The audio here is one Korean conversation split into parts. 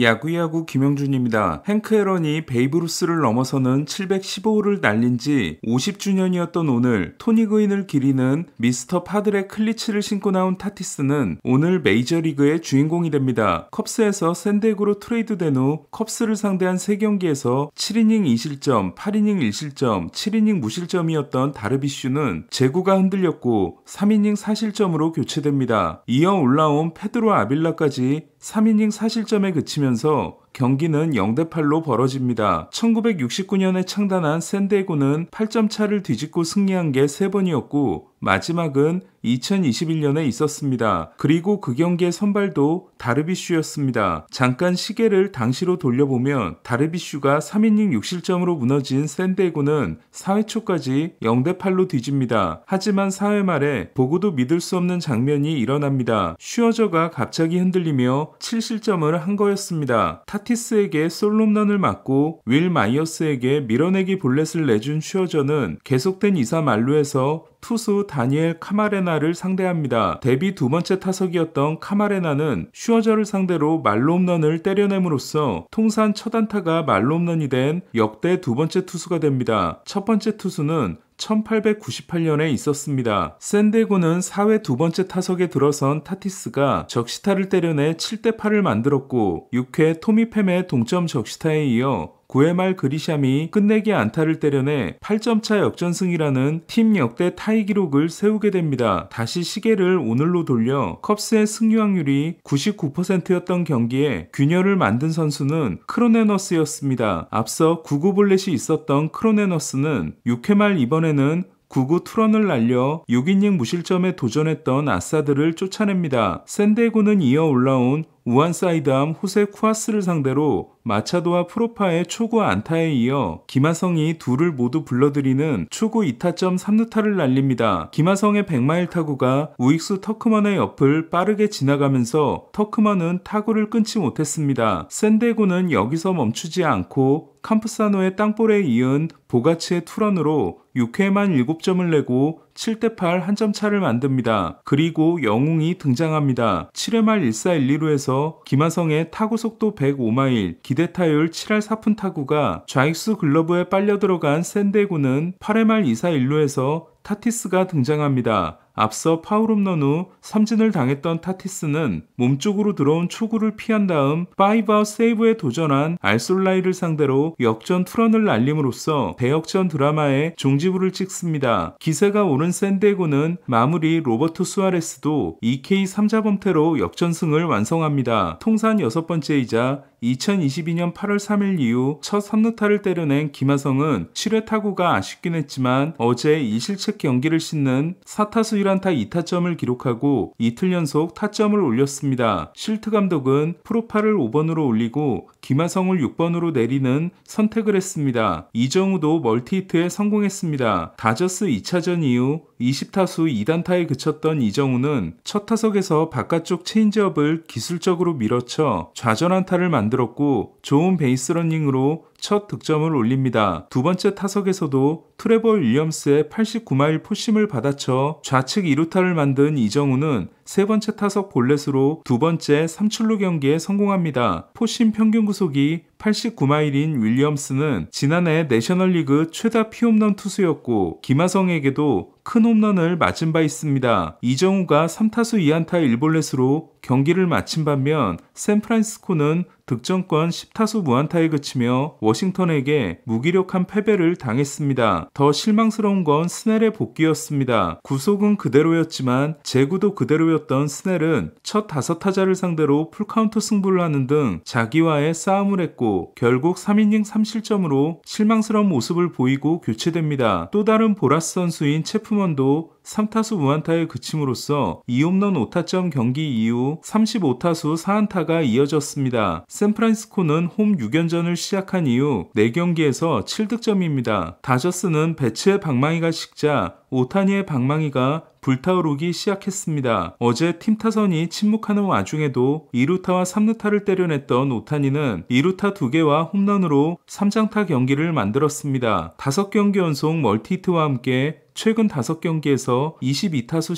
야구야구 김영준입니다. 행크 에런이 베이브 루스를 넘어서는 715호를 날린 지 50주년이었던 오늘 토니 그인을 기리는 미스터 파들의 클리치를 신고 나온 타티스는 오늘 메이저리그의 주인공이 됩니다. 컵스에서 샌덱으로 트레이드된 후 컵스를 상대한 3경기에서 7이닝 2실점, 8이닝 1실점, 7이닝 무실점이었던 다르비슈는 제구가 흔들렸고 3이닝 4실점으로 교체됩니다. 이어 올라온 페드로 아빌라까지 3이닝 4실점에 그치면서 경기는 0대 8로 벌어집니다. 1969년에 창단한 샌디고는 8점 차를 뒤집고 승리한 게 3번이었고 마지막은 2021년에 있었습니다. 그리고 그 경기의 선발도 다르비슈였습니다. 잠깐 시계를 당시로 돌려보면 다르비슈가 3이닝 6실점으로 무너진 샌데고는 4회 초까지 0대 8로 뒤집니다. 하지만 4회 말에 보고도 믿을 수 없는 장면이 일어납니다. 슈어저가 갑자기 흔들리며 7실점을 한 거였습니다. 타티스에게 솔롬런을 맞고 윌 마이어스에게 밀어내기 볼넷을 내준 슈어저는 계속된 이사 말루에서 투수 다니엘 카마레나를 상대합니다. 데뷔 두 번째 타석이었던 카마레나는 슈어저를 상대로 말롬런을 때려냄으로써 통산 첫 안타가 말롬런이 된 역대 두 번째 투수가 됩니다. 첫 번째 투수는 1898년에 있었습니다. 샌데고는 사회 두 번째 타석에 들어선 타티스가 적시타를 때려내 7대 8을 만들었고 6회 토미 팸의 동점 적시타에 이어 9회 말 그리샴이 끝내기 안타를 때려내 8점차 역전승이라는 팀 역대 타이 기록을 세우게 됩니다. 다시 시계를 오늘로 돌려 컵스의 승리 확률이 99%였던 경기에 균열을 만든 선수는 크로네너스였습니다. 앞서 9 9 볼넷이 있었던 크로네너스는 6회 말 이번에는 9 9 투런을 날려 6이닝 무실점에 도전했던 아싸들을 쫓아냅니다. 샌데고는 이어 올라온 우한 사이담 호세 쿠아스를 상대로 마차도와 프로파의 초구 안타에 이어 김하성이 둘을 모두 불러들이는 초구 2타점 3루타를 날립니다. 김하성의 100마일 타구가 우익수 터크먼의 옆을 빠르게 지나가면서 터크먼은 타구를 끊지 못했습니다. 샌데고는 여기서 멈추지 않고 캄프사노의 땅볼에 이은 보가치의 투런으로 6회만 7점을 내고 7대 8한 점 차를 만듭니다. 그리고 영웅이 등장합니다. 7회 말1 4 1 2로에서 김하성의 타구 속도 105마일, 기대 타율 7할 4푼 타구가 좌익수 글러브에 빨려 들어간 샌데구는 8회 말2 4 1로에서 타티스가 등장합니다. 앞서 파울홈런 후 삼진을 당했던 타티스는 몸쪽으로 들어온 초구를 피한 다음 5아웃 세이브에 도전한 알솔라이를 상대로 역전 투런을 날림으로써 대역전 드라마에 종지부를 찍습니다. 기세가 오른 샌디에고는 마무리 로버트 수아레스도 2K 3자 범태로 역전승을 완성합니다. 통산 여섯 번째이자 2022년 8월 3일 이후 첫선루타를 때려낸 김하성은 7회 타구가 아쉽긴 했지만 어제 2실책 경기를 씻는 4타수 1안타 2타점을 기록하고 이틀 연속 타점을 올렸습니다. 실트 감독은 프로파를 5번으로 올리고 김하성을 6번으로 내리는 선택을 했습니다. 이정우도 멀티히트에 성공했습니다. 다저스 2차전 이후 20타수 2단타에 그쳤던 이정우는 첫 타석에서 바깥쪽 체인지업을 기술적으로 밀어쳐 좌전한타를 만들었고 좋은 베이스러닝으로 첫 득점을 올립니다. 두 번째 타석에서도 트레버 윌리엄스의 89마일 포심을 받아쳐 좌측 2루타를 만든 이정우는 세 번째 타석 볼넷으로 두 번째 3출루 경기에 성공합니다. 포심 평균 구속이 89마일인 윌리엄스는 지난해 내셔널리그 최다 피홈런 투수였고 김하성에게도 큰 홈런을 맞은 바 있습니다. 이정우가 3타수 2안타 1볼넷으로 경기를 마친 반면 샌프란시스코는 득점권 10타수 무한타에 그치며 워싱턴에게 무기력한 패배를 당했습니다. 더 실망스러운 건 스넬의 복귀였습니다. 구속은 그대로였지만 제구도 그대로였던 스넬은 첫5 타자를 상대로 풀카운트 승부를 하는 등 자기와의 싸움을 했고 결국 3이닝 3실점으로 실망스러운 모습을 보이고 교체됩니다. 또 다른 보라스 선수인 체프먼도 3타수 무안타에 그침으로써 2홈런 5타점 경기 이후 35타수 4안타가 이어졌습니다. 샌프란시스코는 홈 6연전을 시작한 이후 4경기에서 7득점입니다. 다저스는 배츠의 방망이가 식자 오타니의 방망이가 불타오르기 시작했습니다. 어제 팀 타선이 침묵하는 와중에도 2루타와 3루타를 때려냈던 오타니는 2루타 2개와 홈런으로 3장타 경기를 만들었습니다. 5경기 연속 멀티히트와 함께 최근 5경기에서 22타수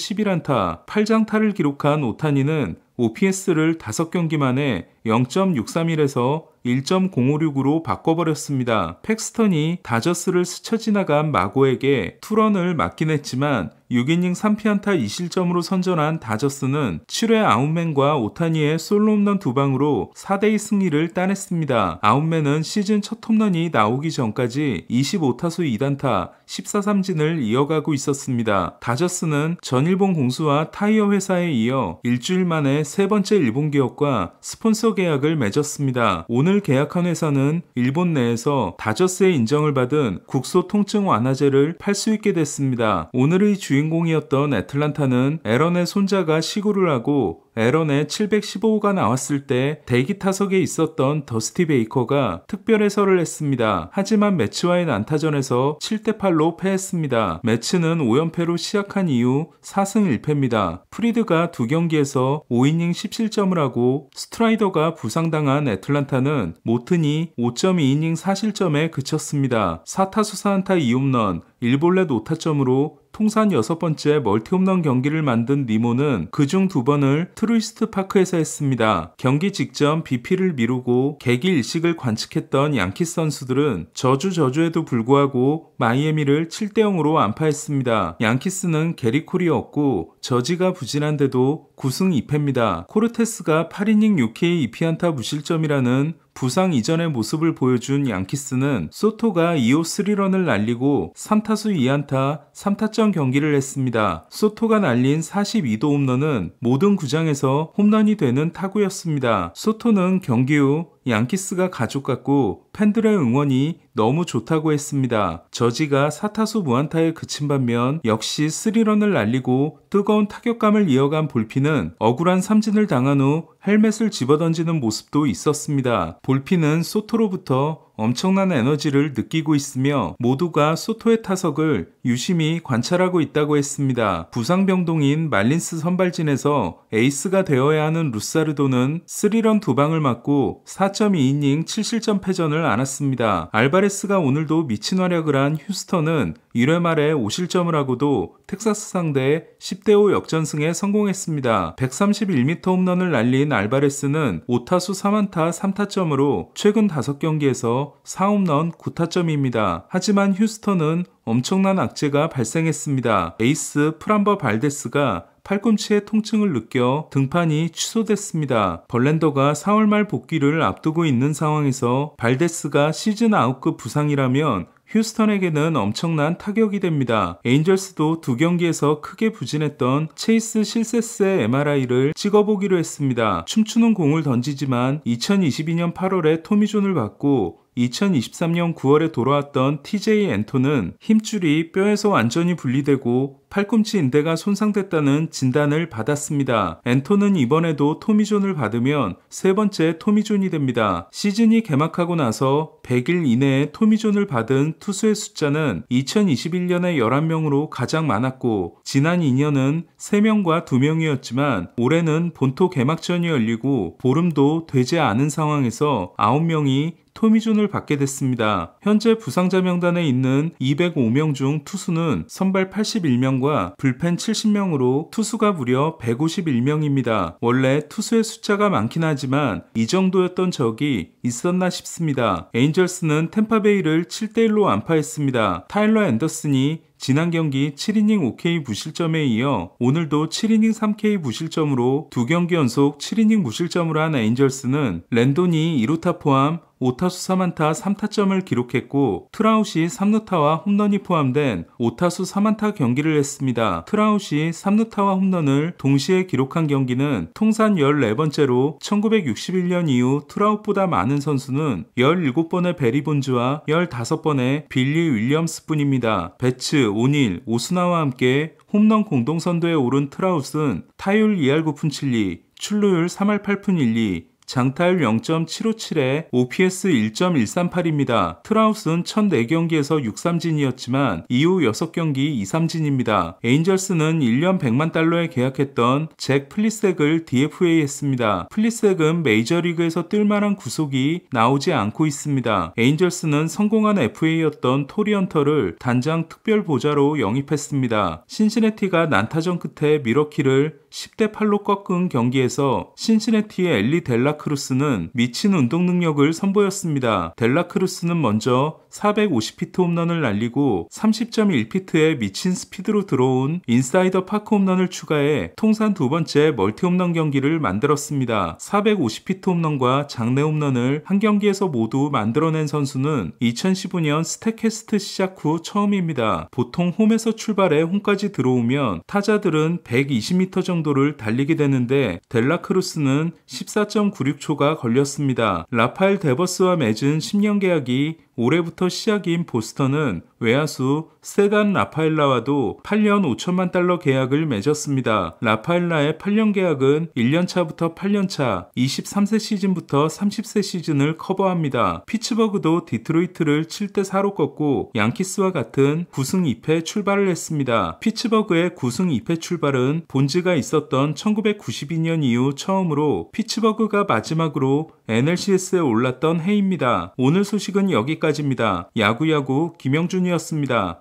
11안타 8장타를 기록한 오타니는 OPS를 5경기 만에 0.631에서 1.056으로 바꿔버렸습니다. 팩스턴이 다저스를 스쳐 지나간 마고에게 투런을 맞긴 했지만 6이닝 3피안타 2실점으로 선전한 다저스는 7회 아웃맨과 오타니의 솔로 홈런 두 방으로 4대2 승리를 따냈습니다. 아웃맨은 시즌 첫 홈런이 나오기 전까지 25타수 2단타 14삼진을 이어가고 있었습니다. 다저스는 전일본 공수와 타이어 회사에 이어 일주일 만에 세 번째 일본 기업과 스폰서 계약을 맺었습니다. 오늘 계약한 회사는 일본 내에서 다저스의 인정을 받은 국소 통증 완화제를 팔 수 있게 됐습니다. 오늘의 주인 주인공이었던 애틀란타는 에런의 손자가 시구를 하고 에런의 715호가 나왔을 때 대기 타석에 있었던 더스티 베이커가 특별 해설을 했습니다. 하지만 매치와의 난타전에서 7대8로 패했습니다. 매치는 5연패로 시작한 이후 4승 1패입니다. 프리드가 두 경기에서 5이닝 17점을 하고 스트라이더가 부상당한 애틀란타는 모튼이 5.2이닝 4실점에 그쳤습니다. 4타수 4안타 2홈런, 1볼넷 5타점으로 통산 여섯 번째 멀티홈런 경기를 만든 니모는 그 중 두 번을 트루이스트 파크에서 했습니다. 경기 직전 BP를 미루고 개기 일식을 관측했던 양키스 선수들은 저주 저주에도 불구하고 마이애미를 7대 0으로 안파했습니다. 양키스는 게리콜이었고 저지가 부진한데도 9승 2패입니다. 코르테스가 8이닝 6K 2피안타 무실점이라는 부상 이전의 모습을 보여준 양키스는 소토가 2호 3런을 날리고 3타수 2안타 3타점 경기를 했습니다. 소토가 날린 42도 홈런은 모든 구장에서 홈런이 되는 타구였습니다. 소토는 경기 후 양키스가 가족 같고 팬들의 응원이 너무 좋다고 했습니다. 저지가 사타수 무안타에 그친 반면 역시 3런을 날리고 뜨거운 타격감을 이어간 볼피는 억울한 삼진을 당한 후 헬멧을 집어던지는 모습도 있었습니다. 볼피는 소토로부터 엄청난 에너지를 느끼고 있으며 모두가 소토의 타석을 유심히 관찰하고 있다고 했습니다. 부상병동인 말린스 선발진에서 에이스가 되어야 하는 루사르도는 3런 2방을 맞고 4.2이닝 7실점 패전을 안았습니다. 알바레스가 오늘도 미친 활약을 한 휴스턴은 1회 말에 5실점을 하고도 텍사스 상대에 10대 5 역전승에 성공했습니다. 131m 홈런을 날린 알바레스는 5타수 3안타 3타점으로 최근 5경기에서 4홈런 9타점입니다. 하지만 휴스턴은 엄청난 악재가 발생했습니다. 에이스 프란버 발데스가 팔꿈치의 통증을 느껴 등판이 취소됐습니다. 벌렌더가 4월 말 복귀를 앞두고 있는 상황에서 발데스가 시즌 아웃급 부상이라면 휴스턴에게는 엄청난 타격이 됩니다. 에인절스도 두 경기에서 크게 부진했던 체이스 실세스의 MRI를 찍어보기로 했습니다. 춤추는 공을 던지지만 2022년 8월에 토미존을 받고 2023년 9월에 돌아왔던 TJ 엔토는 힘줄이 뼈에서 완전히 분리되고 팔꿈치 인대가 손상됐다는 진단을 받았습니다. 엔토는 이번에도 토미존을 받으면 세 번째 토미존이 됩니다. 시즌이 개막하고 나서 100일 이내에 토미존을 받은 투수의 숫자는 2021년에 11명으로 가장 많았고 지난 2년은 3명과 2명이었지만 올해는 본토 개막전이 열리고 보름도 되지 않은 상황에서 9명이 토미존을 받게 됐습니다. 현재 부상자 명단에 있는 205명 중 투수는 선발 81명과 불펜 70명으로 투수가 무려 151명입니다. 원래 투수의 숫자가 많긴 하지만 이 정도였던 적이 있었나 싶습니다. 에인절스는 템파베이를 7대1로 안파했습니다. 타일러 앤더슨이 지난 경기 7이닝 5K 무실점에 이어 오늘도 7이닝 3K 무실점으로 두 경기 연속 7이닝 무실점으로한 에인절스는 랜돈이 2루타 포함 5타수 3안타 3타점을 기록했고 트라우시 3루타와 홈런이 포함된 5타수 3안타 경기를 했습니다. 트라우시 3루타와 홈런을 동시에 기록한 경기는 통산 14번째로 1961년 이후 트라우보다 많은 선수는 17번의 베리 본즈와 15번의 빌리 윌리엄스뿐입니다. 배츠 오닐, 오스나와 함께 홈런 공동선두에 오른 트라우스는 타율 2할 9푼 7리, 출루율 3할 8푼 1리, 장타율 0.757에 OPS 1.138입니다. 트라우스는 첫 4경기에서 6삼진이었지만 이후 6경기 2삼진입니다. 에인절스는 1년 100만 달러에 계약했던 잭 플리색을 DFA 했습니다. 플리색은 메이저리그에서 뛸만한 구속이 나오지 않고 있습니다. 에인절스는 성공한 FA였던 토리언터를 단장 특별 보좌로 영입했습니다. 신시네티가 난타전 끝에 미러키를 10대 8로 꺾은 경기에서 신시네티의 엘리 델라 델라크루스는 미친 운동 능력을 선보였습니다. 델라크루스는 먼저 450피트 홈런을 날리고 30.1피트의 미친 스피드로 들어온 인사이더 파크 홈런을 추가해 통산 두 번째 멀티 홈런 경기를 만들었습니다. 450피트 홈런과 장내 홈런을 한 경기에서 모두 만들어낸 선수는 2015년 스택캐스트 시작 후 처음입니다. 보통 홈에서 출발해 홈까지 들어오면 타자들은 120m 정도를 달리게 되는데 델라크루스는 14.96 16초가 걸렸습니다. 라파엘 데버스와 맺은 10년 계약이 올해부터 시작인 보스턴은 외야수 세단 라파엘라와도 8년 5천만 달러 계약을 맺었습니다. 라파엘라의 8년 계약은 1년차부터 8년차, 23세 시즌부터 30세 시즌을 커버합니다. 피츠버그도 디트로이트를 7대4로 꺾고 양키스와 같은 9승 2패 출발을 했습니다. 피츠버그의 9승 2패 출발은 본지가 있었던 1992년 이후 처음으로 피츠버그가 마지막으로 NLCS에 올랐던 해입니다. 오늘 소식은 여기까지 여기까지입니다. 야구야구 김영준이었습니다.